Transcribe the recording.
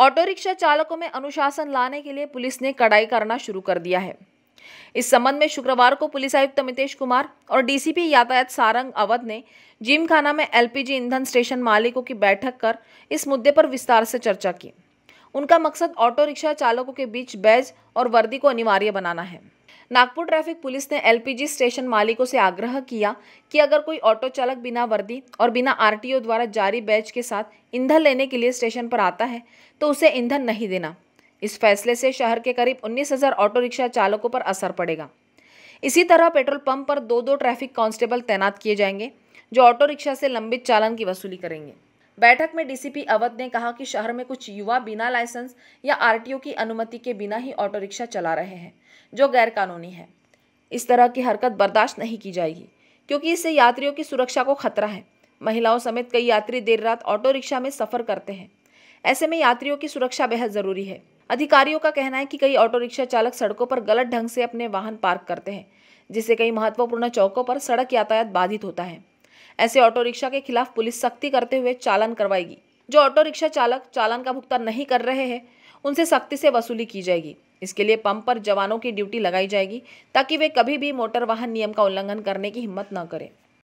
auto rickshaw चालकों में अनुशासन लाने के लिए पुलिस ने कड़ाई करना शुरू कर दिया है इस संबंध में शुक्रवार को पुलिस आयुक्त अमितेश कुमार और डीसीपी यातायात सारंग अवध ने जिमखाना में एलपीजी ईंधन स्टेशन मालिकों की बैठक कर इस मुद्दे पर विस्तार से चर्चा की उनका मकसद ऑटो रिक्शा चालकों के बीच बैज और वर्दी को अनिवार्य बनाना है नागपुर ट्रैफिक पुलिस ने एलपीजी स्टेशन मालिकों से आग्रह किया कि अगर कोई ऑटो चालक बिना वर्दी और बिना आरटीओ द्वारा जारी बैच के साथ ईंधन लेने के लिए स्टेशन पर आता है तो उसे ईंधन नहीं देना इस फैसले से शहर के करीब उन्नीस हजार ऑटो रिक्शा चालकों पर असर पड़ेगा इसी तरह पेट्रोल पंप पर दो दो ट्रैफिक कांस्टेबल तैनात किए जाएंगे जो ऑटो रिक्शा से लंबित चालन की वसूली करेंगे बैठक में डीसीपी अवध ने कहा कि शहर में कुछ युवा बिना लाइसेंस या आरटीओ की अनुमति के बिना ही ऑटो रिक्शा चला रहे हैं जो गैरकानूनी है इस तरह की हरकत बर्दाश्त नहीं की जाएगी क्योंकि इससे यात्रियों की सुरक्षा को खतरा है महिलाओं समेत कई यात्री देर रात ऑटो रिक्शा में सफर करते हैं ऐसे में यात्रियों की सुरक्षा बेहद जरूरी है अधिकारियों का कहना है कि कई ऑटो रिक्शा चालक सड़कों पर गलत ढंग से अपने वाहन पार्क करते हैं जिससे कई महत्वपूर्ण चौकों पर सड़क यातायात बाधित होता है ऐसे ऑटो रिक्शा के खिलाफ पुलिस सख्ती करते हुए चालान करवाएगी जो ऑटो रिक्शा चालक चालान का भुगतान नहीं कर रहे हैं उनसे सख्ती से वसूली की जाएगी इसके लिए पंप पर जवानों की ड्यूटी लगाई जाएगी ताकि वे कभी भी मोटर वाहन नियम का उल्लंघन करने की हिम्मत न करें